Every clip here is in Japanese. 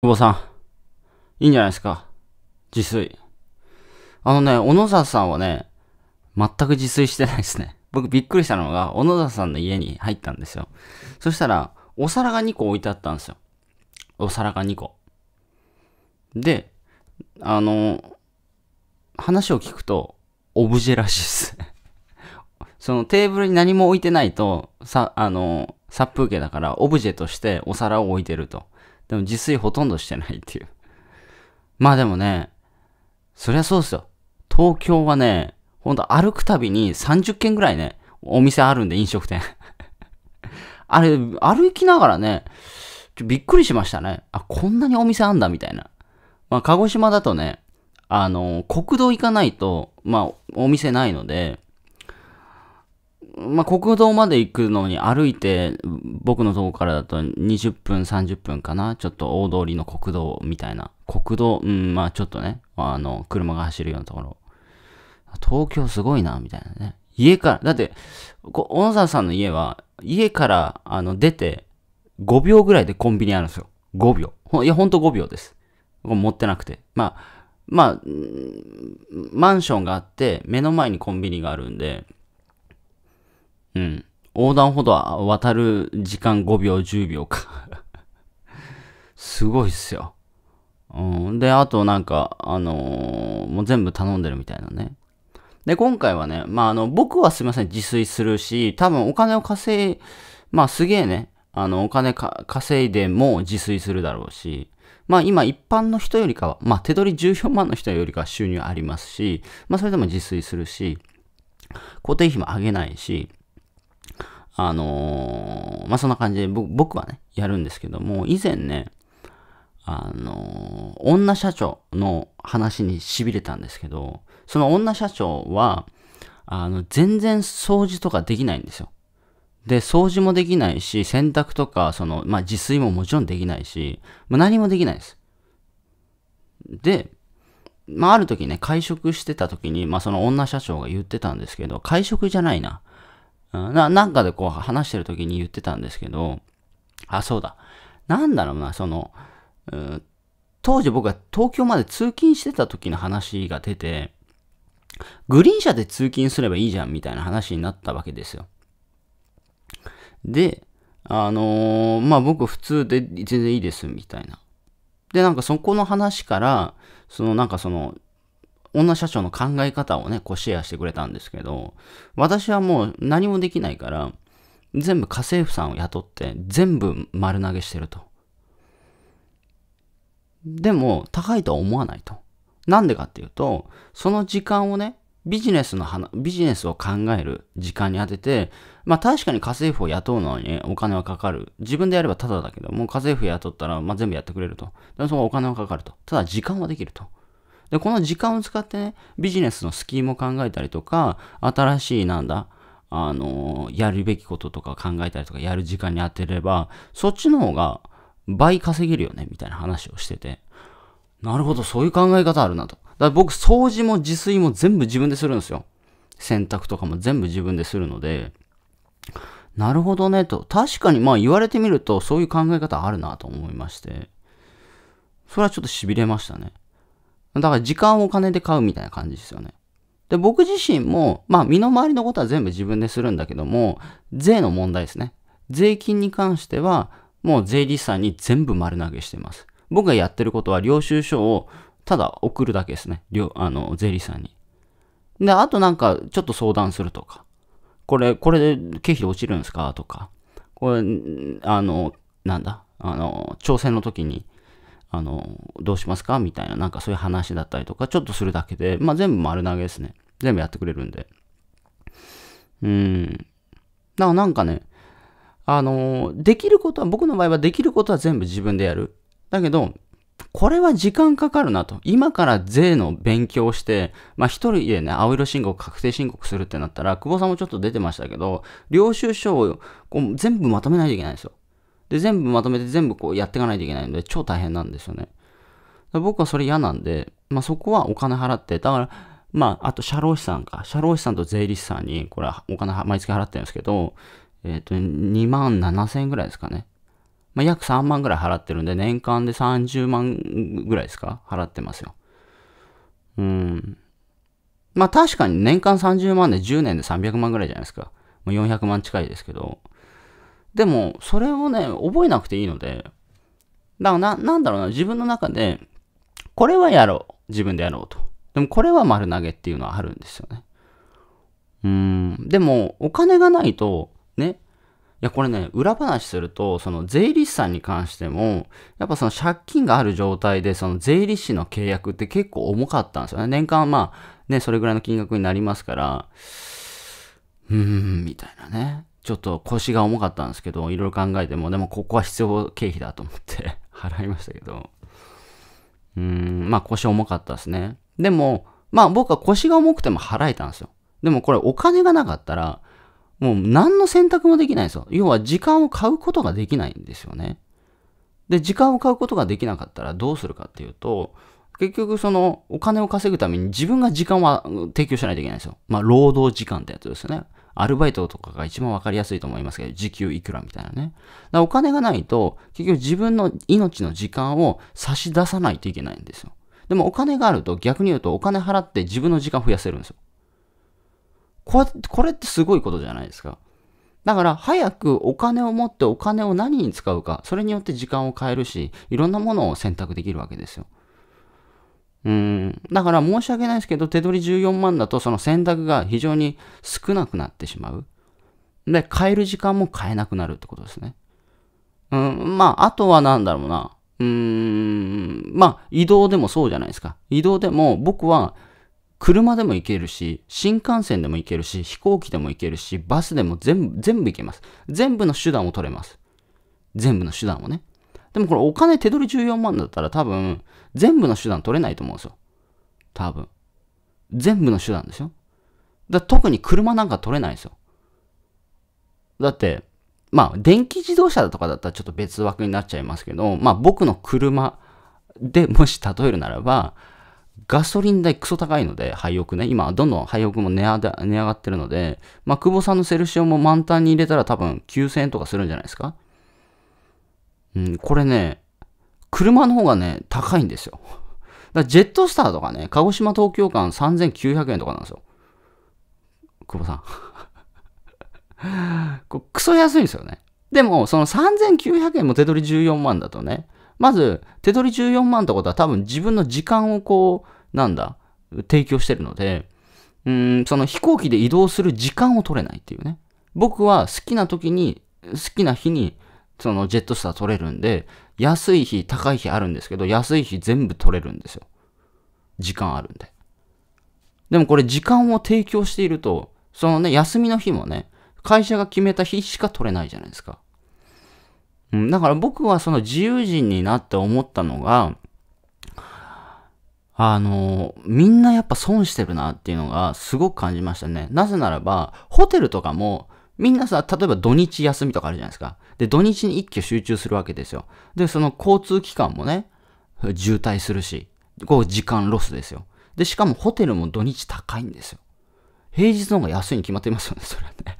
久保さん、いいんじゃないですか。自炊。あのね、小野沢さんはね、全く自炊してないですね。僕びっくりしたのが、小野沢さんの家に入ったんですよ。そしたら、お皿が2個置いてあったんですよ。お皿が2個。で、あの、話を聞くと、オブジェらしいっすね。そのテーブルに何も置いてないと、さ、あの、殺風景だから、オブジェとしてお皿を置いてると。でも自炊ほとんどしてないっていう。まあでもね、そりゃそうですよ。東京はね、ほんと歩くたびに30軒ぐらいね、お店あるんで飲食店。あれ、歩きながらね、ちょびっくりしましたね。あ、こんなにお店あんだみたいな。まあ鹿児島だとね、あの、国道行かないと、まあお店ないので、まあ、国道まで行くのに歩いて、僕のとこからだと20分、30分かな。ちょっと大通りの国道みたいな。国道、うん、まあちょっとね、あの、車が走るようなところ。東京すごいな、みたいなね。家から、だって、小野沢さんの家は、家から、あの、出て、5秒ぐらいでコンビニあるんですよ。5秒。いや、ほんと5秒です。持ってなくて。まあ、まあ、マンションがあって、目の前にコンビニがあるんで、うん。横断歩道は渡る時間5秒、10秒かすごいっすよ。うん。で、あとなんか、あのー、もう全部頼んでるみたいなね。で、今回はね、まあ、あの、僕はすいません、自炊するし、多分お金を稼い、まあ、すげえね、あの、お金稼いでも自炊するだろうし、まあ今一般の人よりかは、まあ手取り14万の人よりかは収入ありますし、まあそれでも自炊するし、固定費も上げないし、あのー、まあ、そんな感じで僕はね、やるんですけども、以前ね、あのー、女社長の話に痺れたんですけど、その女社長は、あの、全然掃除とかできないんですよ。で、掃除もできないし、洗濯とか、その、まあ、自炊ももちろんできないし、ま何もできないです。で、まあ、ある時ね、会食してた時に、まあ、その女社長が言ってたんですけど、会食じゃないな。な、なんかでこう話してる時に言ってたんですけど、あ、そうだ。なんだろうな、その、当時僕が東京まで通勤してた時の話が出て、グリーン車で通勤すればいいじゃんみたいな話になったわけですよ。で、あのー、まあ僕普通で全然いいですみたいな。で、なんかそこの話から、そのなんかその、女社長の考え方をね、こうシェアしてくれたんですけど、私はもう何もできないから、全部家政婦さんを雇って、全部丸投げしてると。でも、高いとは思わないと。なんでかっていうと、その時間をね、ビジネスの話、ビジネスを考える時間に当てて、まあ確かに家政婦を雇うのにお金はかかる。自分でやればただだけど、もう家政婦雇ったら、まあ全部やってくれると。でもそのお金はかかると。ただ時間はできると。で、この時間を使ってね、ビジネスのスキームを考えたりとか、新しいなんだ、あのー、やるべきこととか考えたりとか、やる時間に当てれば、そっちの方が倍稼げるよね、みたいな話をしてて。なるほど、そういう考え方あるなと。だから僕、掃除も自炊も全部自分でするんですよ。洗濯とかも全部自分でするので、なるほどねと。確かにまあ言われてみるとそういう考え方あるなと思いまして。それはちょっと痺れましたね。だから時間をお金で買うみたいな感じですよね。で、僕自身も、まあ身の回りのことは全部自分でするんだけども、税の問題ですね。税金に関しては、もう税理士さんに全部丸投げしてます。僕がやってることは領収書をただ送るだけですね。あの税理士さんに。で、あとなんかちょっと相談するとか。これ、これで経費落ちるんですかとか。これ、あの、なんだあの、挑戦の時にあの、どうしますかみたいな、なんかそういう話だったりとか、ちょっとするだけで、まあ全部丸投げですね。全部やってくれるんで。うん。だなんかね、あの、できることは、僕の場合はできることは全部自分でやる。だけど、これは時間かかるなと。今から税の勉強して、まあ一人でね、青色申告、確定申告するってなったら、久保さんもちょっと出てましたけど、領収書をこう全部まとめないといけないんですよ。で、全部まとめて全部こうやっていかないといけないので、超大変なんですよね。僕はそれ嫌なんで、まあ、そこはお金払って、だから、まあ、あと、社労士さんか。社労士さんと税理士さんに、これ、はお金、毎月払ってるんですけど、えっ、ー、と、2万7千円ぐらいですかね。まあ、約3万ぐらい払ってるんで、年間で30万ぐらいですか払ってますよ。うん。まあ、確かに年間30万で10年で300万ぐらいじゃないですか。もう400万近いですけど。でも、それをね、覚えなくていいので、だからな、なんだろうな、自分の中で、これはやろう。自分でやろうと。でも、これは丸投げっていうのはあるんですよね。うん。でも、お金がないと、ね、いや、これね、裏話すると、その税理士さんに関しても、やっぱその借金がある状態で、その税理士の契約って結構重かったんですよね。年間まあ、ね、それぐらいの金額になりますから、うーん、みたいなね。ちょっと腰が重かったんですけど、いろいろ考えても、でもここは必要経費だと思って 払いましたけど、うーん、まあ腰重かったですね。でも、まあ僕は腰が重くても払えたんですよ。でもこれお金がなかったら、もう何の選択もできないんですよ。要は時間を買うことができないんですよね。で、時間を買うことができなかったらどうするかっていうと、結局そのお金を稼ぐために自分が時間は提供しないといけないんですよ。まあ労働時間ってやつですよね。アルバイトとかが一番わかりやすいと思いますけど、時給いくらみたいなね。だお金がないと、結局自分の命の時間を差し出さないといけないんですよ。でもお金があると逆に言うとお金払って自分の時間増やせるんですよ。ここれってすごいことじゃないですか。だから早くお金を持ってお金を何に使うか、それによって時間を変えるし、いろんなものを選択できるわけですよ。うん。だから申し訳ないですけど、手取り14万だとその選択が非常に少なくなってしまう。で、変える時間も買えなくなるってことですね。うん、まあ、あとは何だろうな。うーん、まあ、移動でもそうじゃないですか。移動でも僕は車でも行けるし、新幹線でも行けるし、飛行機でも行けるし、バスでも全部、全部行けます。全部の手段を取れます。全部の手段をね。でもこれお金手取り14万だったら多分全部の手段取れないと思うんですよ。多分。全部の手段ですよ。だ特に車なんか取れないですよ。だって、まあ電気自動車とかだったらちょっと別枠になっちゃいますけど、まあ僕の車で もし例えるならば、ガソリン代クソ高いので、廃屋ね。今、どんどん廃屋も値上がってるので、まあ、久保さんのセルシオも満タンに入れたら多分9000円とかするんじゃないですかうん、これね、車の方がね、高いんですよ。だジェットスターとかね、鹿児島東京間3900円とかなんですよ。久保さん。こクソ安いんですよね。でも、その3900円も手取り14万だとね、まず、手取り14万ってことは多分自分の時間をこう、なんだ、提供してるので、うん、その飛行機で移動する時間を取れないっていうね。僕は好きな時に、好きな日にそのジェットスター取れるんで、安い日、高い日あるんですけど、安い日全部取れるんですよ。時間あるんで。でもこれ時間を提供していると、そのね、休みの日もね、会社が決めた日しか取れないじゃないですか。うん、だから僕はその自由人になって思ったのが、あの、みんなやっぱ損してるなっていうのがすごく感じましたね。なぜならば、ホテルとかもみんなさ、例えば土日休みとかあるじゃないですか。で、土日に一挙集中するわけですよ。で、その交通機関もね、渋滞するし、こう時間ロスですよ。で、しかもホテルも土日高いんですよ。平日の方が安いに決まってますよね、それはね。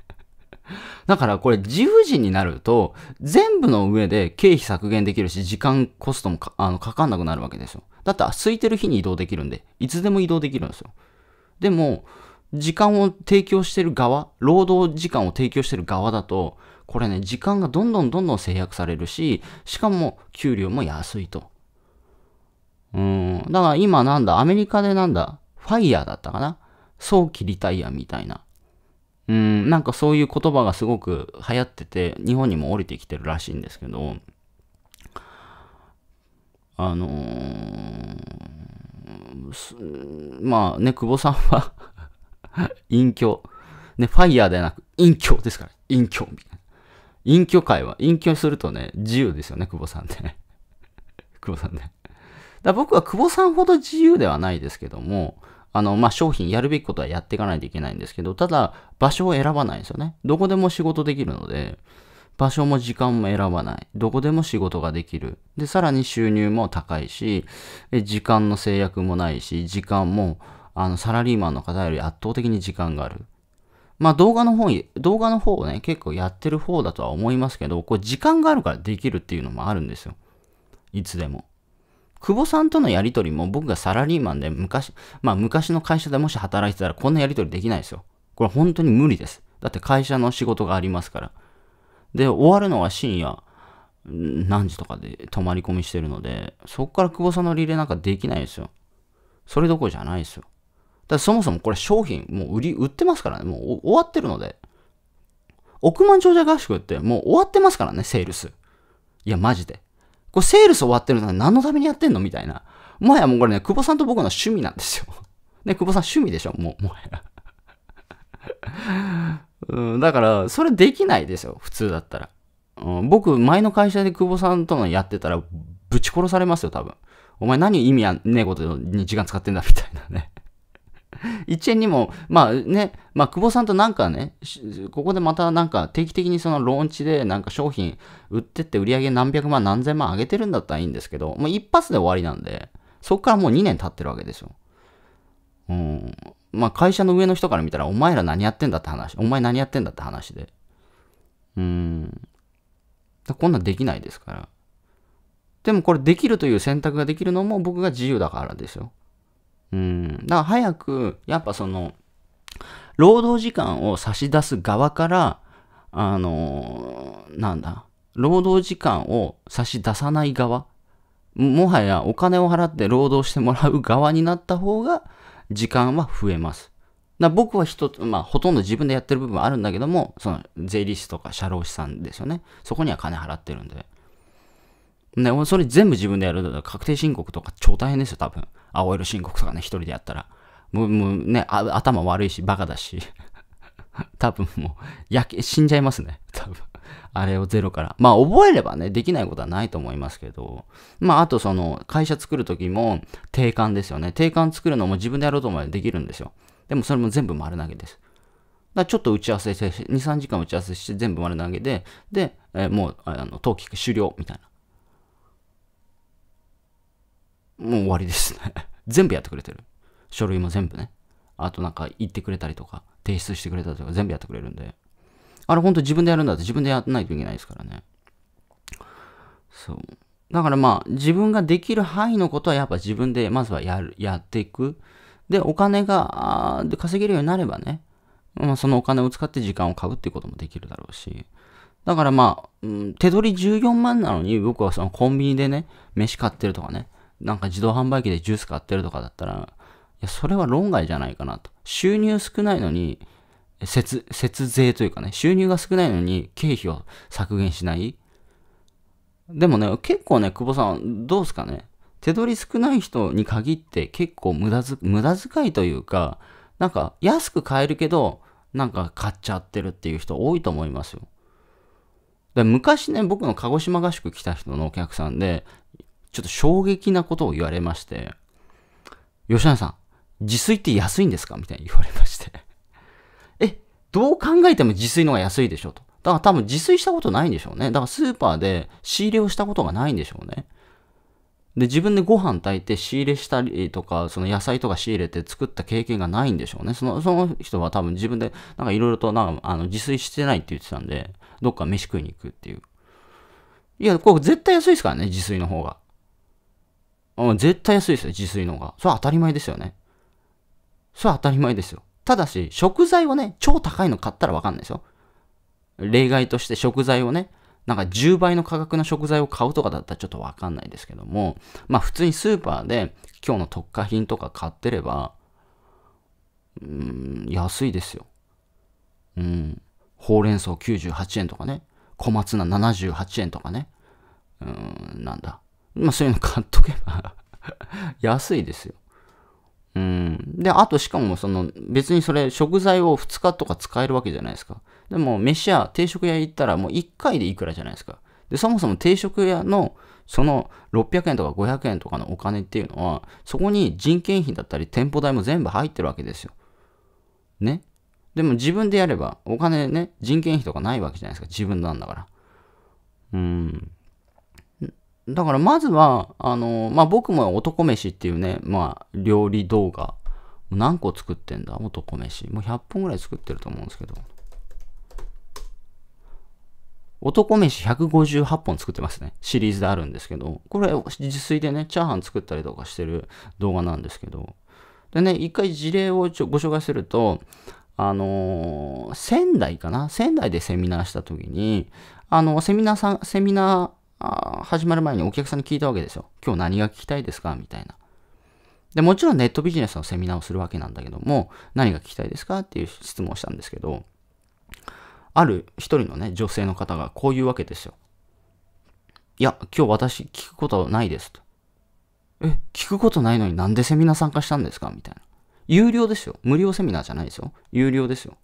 だからこれ自由人になると、全部の上で経費削減できるし、時間コストもかあのかかんなくなるわけですよ。だって空いてる日に移動できるんで、いつでも移動できるんですよ。でも、時間を提供してる側、労働時間を提供してる側だと、これね、時間がどんどんどんどん制約されるし、しかも給料も安いと。うん。だから今なんだ、アメリカでなんだ、ファイヤーだったかな早期リタイアみたいな。うん、なんかそういう言葉がすごく流行ってて、日本にも降りてきてるらしいんですけど、あのー、まあね、久保さんは 隠居。ね、ファイヤーではなく、隠居ですから、隠居みたいな。隠居会は、隠居するとね、自由ですよね、久保さんってね。久保さんね。だ僕は久保さんほど自由ではないですけども、あの、まあ、商品やるべきことはやっていかないといけないんですけど、ただ、場所を選ばないんですよね。どこでも仕事できるので、場所も時間も選ばない。どこでも仕事ができる。で、さらに収入も高いし、時間の制約もないし、時間も、あの、サラリーマンの方より圧倒的に時間がある。まあ動画の方、動画の方をね、結構やってる方だとは思いますけど、これ時間があるからできるっていうのもあるんですよ。いつでも。久保さんとのやりとりも僕がサラリーマンで昔、まあ昔の会社でもし働いてたらこんなやりとりできないですよ。これ本当に無理です。だって会社の仕事がありますから。で、終わるのは深夜、何時とかで泊まり込みしてるので、そこから久保さんのリレーなんかできないですよ。それどころじゃないですよ。だそもそもこれ商品、もう売り、売ってますからね。もう終わってるので。億万長者合宿ってもう終わってますからね、セールス。いや、マジで。これセールス終わってるのは何のためにやってんのみたいな。もはやもうこれね、久保さんと僕の趣味なんですよ。ね、久保さん趣味でしょもう、もはや。うん、だから、それできないですよ。普通だったら。うん、僕、前の会社で久保さんとのやってたら、ぶち殺されますよ、多分。お前何意味やねえことに時間使ってんだ、みたいなね。一円にも、まあね、まあ、久保さんとなんかね、ここでまたなんか定期的にそのローンチでなんか商品売ってって売り上げ何百万何千万上げてるんだったらいいんですけど、もう一発で終わりなんで、そっからもう2年経ってるわけですよ。うん。まあ、会社の上の人から見たら、お前ら何やってんだって話、お前何やってんだって話で。うん。こんなんできないですから。でもこれできるという選択ができるのも僕が自由だからですよ。うん。だから早く、やっぱその、労働時間を差し出す側から、あのー、なんだ、労働時間を差し出さない側、もはやお金を払って労働してもらう側になった方が、時間は増えます。だ僕は一つ、まあ、ほとんど自分でやってる部分はあるんだけども、その、税理士とか社労士さんですよね。そこには金払ってるんで。ね、それ全部自分でやるら確定申告とか超大変ですよ、多分。青色申告とかね、一人でやったら。もう、もうね、頭悪いし、バカだし。多分もう、やけ、死んじゃいますね。多分。あれをゼロから。まあ、覚えればね、できないことはないと思いますけど。まあ、あとその、会社作るときも、定款ですよね。定款作るのも自分でやろうと思えばできるんですよ。でもそれも全部丸投げです。だから、ちょっと打ち合わせして、2、3時間打ち合わせして全部丸投げで、で、えー、もう、あの、登記終了みたいな。もう終わりですね 全部やってくれてる。書類も全部ね。あとなんか言ってくれたりとか、提出してくれたりとか全部やってくれるんで。あれ本当自分でやるんだって自分でやらないといけないですからね。そう。だからまあ自分ができる範囲のことはやっぱ自分でまずはやる、やっていく。で、お金が、で稼げるようになればね、まあ、そのお金を使って時間を買うっていうこともできるだろうし。だからまあ、うん、手取り14万なのに僕はそのコンビニでね、飯買ってるとかね、なんか自動販売機でジュース買ってるとかだったら、いや、それは論外じゃないかなと。収入少ないのに、節、節税というかね、収入が少ないのに経費を削減しないでもね、結構ね、久保さん、どうですかね手取り少ない人に限って結構無駄ず、無駄遣いというか、なんか安く買えるけど、なんか買っちゃってるっていう人多いと思いますよ。で昔ね、僕の鹿児島合宿来た人のお客さんで、ちょっと衝撃なことを言われまして、吉永さん、自炊って安いんですかみたいに言われましてえ、どう考えても自炊の方が安いでしょと。だから多分自炊したことないんでしょうね。だからスーパーで仕入れをしたことがないんでしょうね。で、自分でご飯炊いて仕入れしたりとか、その野菜とか仕入れて作った経験がないんでしょうね。その、その人は多分自分で、なんかいろいろと、なんか、あの、自炊してないって言ってたんで、どっか飯食いに行くっていう。いや、これ絶対安いですからね、自炊の方が。うん、絶対安いですよ、自炊の方が。それは当たり前ですよね。それは当たり前ですよ。ただし、食材をね、超高いの買ったらわかんないですよ。例外として食材をね、なんか10倍の価格の食材を買うとかだったらちょっとわかんないですけども、まあ普通にスーパーで今日の特価品とか買ってれば、うん、安いですよ。うん。ほうれん草98円とかね、小松菜78円とかね、うん、なんだ。まあ、そういうの買っとけば 安いですよ。うん。で、あとしかもその別にそれ食材を2日とか使えるわけじゃないですか。でも飯屋、定食屋行ったらもう1回でいくらじゃないですか。で、そもそも定食屋のその600円とか500円とかのお金っていうのは、そこに人件費だったり店舗代も全部入ってるわけですよ。ね。でも自分でやればお金ね、人件費とかないわけじゃないですか。自分なんだから。うん。だからまずは、あの、まあ、僕も男飯っていうね、まあ、料理動画、何個作ってんだ男飯。もう100本ぐらい作ってると思うんですけど。男飯158本作ってますね。シリーズであるんですけど、これ自炊でね、チャーハン作ったりとかしてる動画なんですけど、でね、一回事例をちょご紹介すると、あのー、仙台かな仙台でセミナーした時に、あの、セミナーさん、セミナー、あ始まる前にお客さんに聞いたわけですよ。今日何が聞きたいですかみたいな。で、もちろんネットビジネスのセミナーをするわけなんだけども、何が聞きたいですかっていう質問をしたんですけど、ある一人のね、女性の方がこういうわけですよ。いや、今日私聞くことないですと。え、聞くことないのになんでセミナー参加したんですかみたいな。有料ですよ。無料セミナーじゃないですよ。有料ですよ。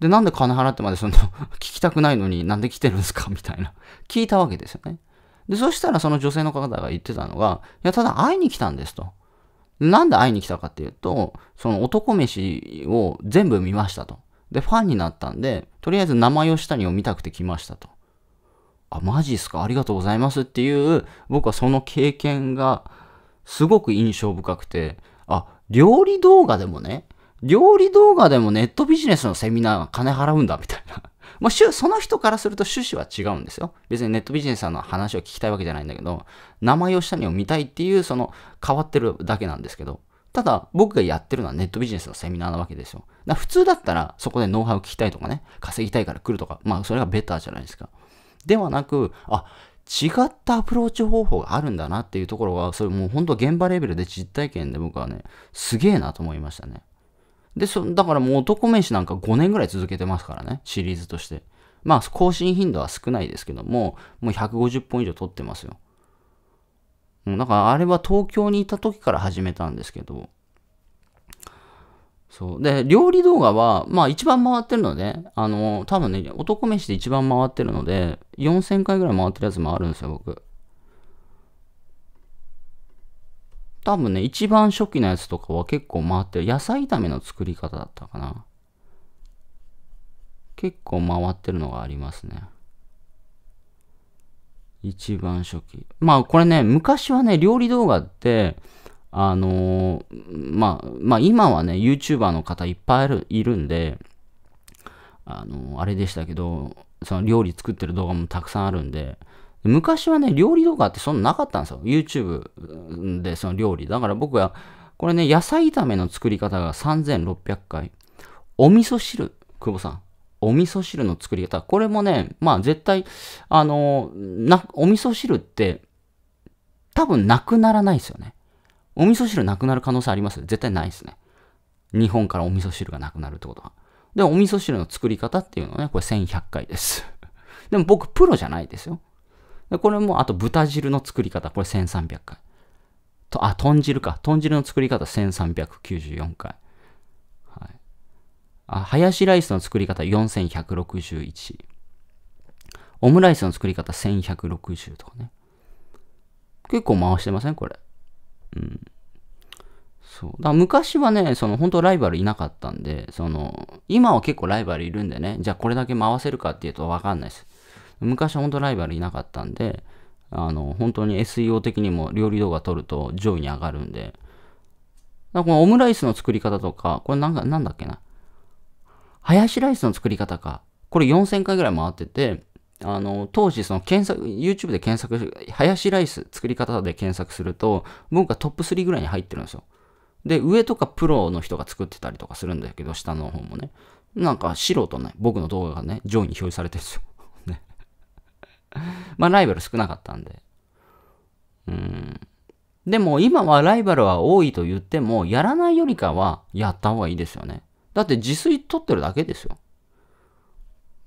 で、なんで金払ってまでその 聞きたくないのになんで来てるんですかみたいな聞いたわけですよね。で、そしたらその女性の方が言ってたのが、いや、ただ会いに来たんですと。なんで会いに来たかっていうと、その男飯を全部見ましたと。で、ファンになったんで、とりあえず名前を下にを見たくて来ましたと。あ、マジっすかありがとうございますっていう、僕はその経験がすごく印象深くて、あ、料理動画でもね、料理動画でもネットビジネスのセミナー金払うんだみたいな。まあ、その人からすると趣旨は違うんですよ。別にネットビジネスさんの話を聞きたいわけじゃないんだけど、名前を下にを見たいっていう、その変わってるだけなんですけど、ただ僕がやってるのはネットビジネスのセミナーなわけですよ。だ普通だったらそこでノウハウ聞きたいとかね、稼ぎたいから来るとか、まあそれがベターじゃないですか。ではなく、あ、違ったアプローチ方法があるんだなっていうところは、それもう本当現場レベルで実体験で僕はね、すげえなと思いましたね。で、そ、だからもう男飯なんか5年ぐらい続けてますからね、シリーズとして。まあ、更新頻度は少ないですけども、もう150本以上撮ってますよ。だからあれは東京にいた時から始めたんですけど、そう。で、料理動画は、まあ一番回ってるので、あの、多分ね、男飯で一番回ってるので、4000回ぐらい回ってるやつもあるんですよ、僕。多分ね、一番初期のやつとかは結構回ってる。野菜炒めの作り方だったかな。結構回ってるのがありますね。一番初期。まあこれね、昔はね、料理動画って、あのー、まあ、まあ今はね、YouTuber の方いっぱいいるいるんで、あのー、あれでしたけど、その料理作ってる動画もたくさんあるんで、昔はね、料理動画ってそんななかったんですよ。YouTube でその料理。だから僕は、これね、野菜炒めの作り方が3600回。お味噌汁、久保さん。お味噌汁の作り方。これもね、まあ絶対、あの、な、お味噌汁って、多分なくならないですよね。お味噌汁なくなる可能性あります絶対ないですね。日本からお味噌汁がなくなるってことは。で、お味噌汁の作り方っていうのはね、これ1100回です。でも僕、プロじゃないですよ。これも、あと豚汁の作り方、これ1300回。と、あ、豚汁か。豚汁の作り方1394回。はい。あ、ハヤシライスの作り方4161。オムライスの作り方1160とかね。結構回してませんこれ。うん。そう。だ昔はね、その本当ライバルいなかったんで、その、今は結構ライバルいるんでね、じゃあこれだけ回せるかっていうとわかんないです。昔は本当ライバルいなかったんで、あの、本当に SEO 的にも料理動画撮ると上位に上がるんで、だこのオムライスの作り方とか、これなんか、なんだっけな。ハヤシライスの作り方か。これ4000回ぐらい回ってて、あの、当時その検索、YouTube で検索、ハヤシライス作り方で検索すると、僕がトップ3ぐらいに入ってるんですよ。で、上とかプロの人が作ってたりとかするんだけど、下の方もね。なんか素人ね、僕の動画がね、上位に表示されてるんですよ。まあライバル少なかったんで。うん。でも今はライバルは多いと言っても、やらないよりかはやった方がいいですよね。だって自炊取ってるだけですよ。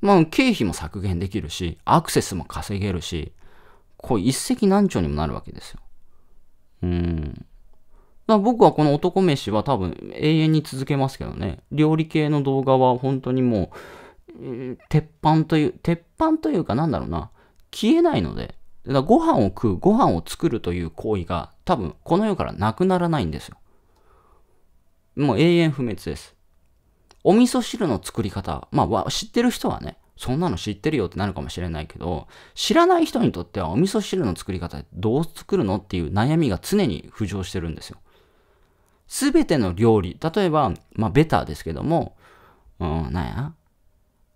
まあ経費も削減できるし、アクセスも稼げるし、こう一石何鳥にもなるわけですよ。うん。だ僕はこの男飯は多分永遠に続けますけどね。料理系の動画は本当にもう、鉄板という、鉄板というかなんだろうな。消えないので、だからご飯を食う、ご飯を作るという行為が多分この世からなくならないんですよ。もう永遠不滅です。お味噌汁の作り方、まあ知ってる人はね、そんなの知ってるよってなるかもしれないけど、知らない人にとってはお味噌汁の作り方どう作るのっていう悩みが常に浮上してるんですよ。すべての料理、例えば、まあベターですけども、うん、なんや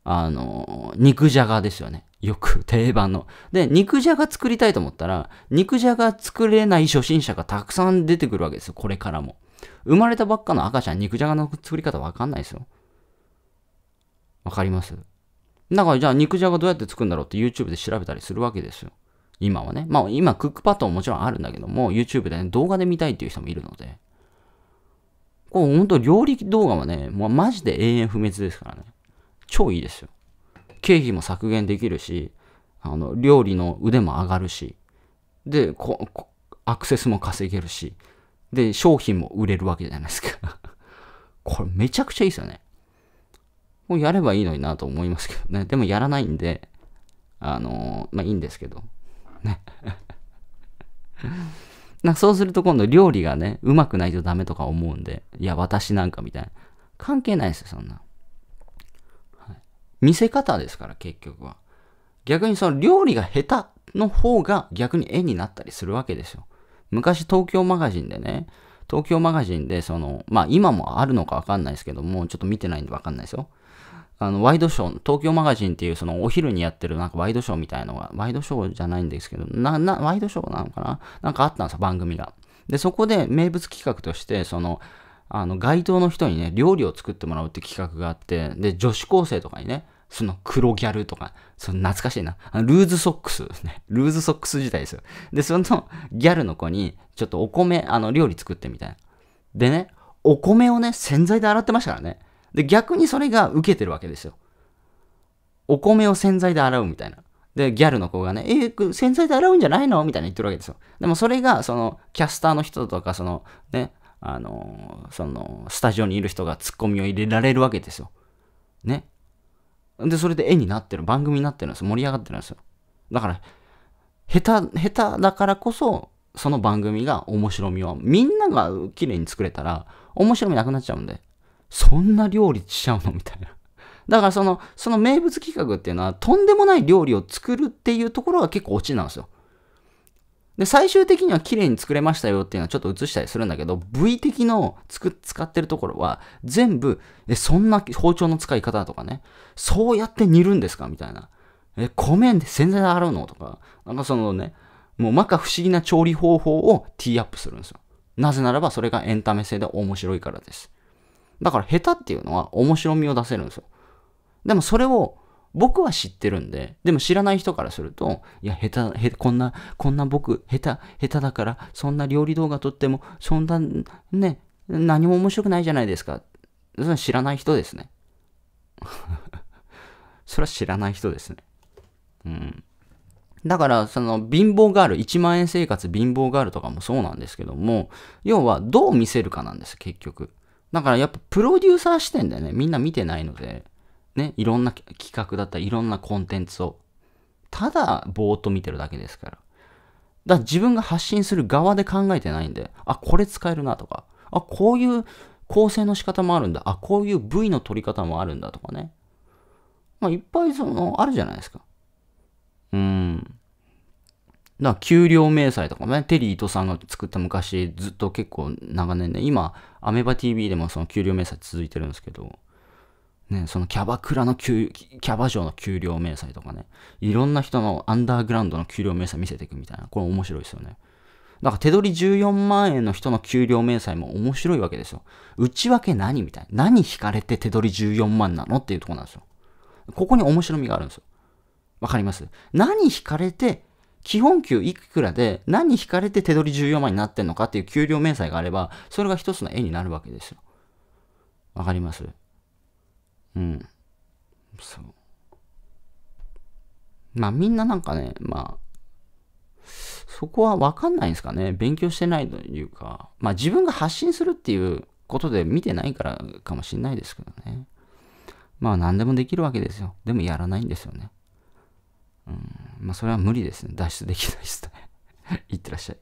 あの、肉じゃがですよね。よく定番の。で、肉じゃが作りたいと思ったら、肉じゃが作れない初心者がたくさん出てくるわけですよ、これからも。生まれたばっかの赤ちゃん、肉じゃがの作り方わかんないですよ。わかりますだからじゃあ肉じゃがどうやって作るんだろうって YouTube で調べたりするわけですよ。今はね。まあ今クックパッドももちろんあるんだけども、YouTube で、ね、動画で見たいっていう人もいるので。こう本当料理動画はね、もうマジで永遠不滅ですからね。超いいですよ。経費も削減できるし、あの、料理の腕も上がるし、で、アクセスも稼げるし、で、商品も売れるわけじゃないですか これめちゃくちゃいいですよね。もうやればいいのになと思いますけどね。でもやらないんで、あのー、まあいいんですけど。ね。なそうすると今度料理がね、うまくないとダメとか思うんで、いや、私なんかみたいな。関係ないですよ、そんな。見せ方ですから、結局は。逆にその料理が下手の方が逆に絵になったりするわけですよ。昔東京マガジンでね、東京マガジンでその、まあ今もあるのかわかんないですけども、ちょっと見てないんでわかんないですよ。あの、ワイドショー、東京マガジンっていうそのお昼にやってるなんかワイドショーみたいのが、ワイドショーじゃないんですけど、な、な、ワイドショーなのかななんかあったんですよ、番組が。で、そこで名物企画として、その、あの、街頭の人にね、料理を作ってもらうって企画があって、で、女子高生とかにね、その黒ギャルとか、その懐かしいな。あのルーズソックスですね。ルーズソックス時代ですよ。で、そのギャルの子に、ちょっとお米、あの、料理作ってみたいな。でね、お米をね、洗剤で洗ってましたからね。で、逆にそれが受けてるわけですよ。お米を洗剤で洗うみたいな。で、ギャルの子がね、えー、洗剤で洗うんじゃないのみたいな言ってるわけですよ。でもそれが、その、キャスターの人とか、その、ね、あのー、その、スタジオにいる人がツッコミを入れられるわけですよ。ね。で、それで絵になってる、番組になってるんですよ。盛り上がってるんですよ。だから、下手、下手だからこそ、その番組が面白みは、みんなが綺麗に作れたら、面白みなくなっちゃうんで、そんな料理しちゃうのみたいな。だからその、その名物企画っていうのは、とんでもない料理を作るっていうところが結構オチなんですよ。で、最終的には綺麗に作れましたよっていうのはちょっと映したりするんだけど、V 的のつく使ってるところは全部、え、そんな包丁の使い方とかね、そうやって煮るんですかみたいな。え、米で洗剤洗うのとか、なんかそのね、もう摩訶不思議な調理方法をティーアップするんですよ。なぜならばそれがエンタメ性で面白いからです。だから下手っていうのは面白みを出せるんですよ。でもそれを僕は知ってるんで、でも知らない人からすると、いや、下手、こんな、こんな僕、下手、下手だから、そんな料理動画撮っても、そんな、ね、何も面白くないじゃないですか。それは知らない人ですね。それは知らない人ですね。うん。だから、その、貧乏ガール、1万円生活貧乏ガールとかもそうなんですけども、要は、どう見せるかなんです、結局。だから、やっぱ、プロデューサー視点でね、みんな見てないので、ね、いろんな企画だったり、いろんなコンテンツを、ただぼーっと見てるだけですから。だから自分が発信する側で考えてないんで、あ、これ使えるなとか、あ、こういう構成の仕方もあるんだ、あ、こういう部位の取り方もあるんだとかね。まあ、いっぱいその、あるじゃないですか。うん。だから、給料明細とかね、テリー伊藤さんが作った昔、ずっと結構長年ね、今、アメバ TV でもその給料明細続いてるんですけど、ね、そのキャバクラの給、キャバ嬢の給料明細とかね、いろんな人のアンダーグラウンドの給料明細見せていくみたいな、これ面白いですよね。だから手取り14万円の人の給料明細も面白いわけですよ。内訳何みたいな。何引かれて手取り14万なのっていうとこなんですよ。ここに面白みがあるんですよ。わかります何引かれて、基本給いくらで何引かれて手取り14万になってんのかっていう給料明細があれば、それが一つの絵になるわけですよ。わかりますうん。そう。まあみんななんかね、まあ、そこはわかんないんですかね。勉強してないというか、まあ自分が発信するっていうことで見てないからかもしんないですけどね。まあ何でもできるわけですよ。でもやらないんですよね。うん。まあそれは無理ですね。脱出できないですね。いってらっしゃい。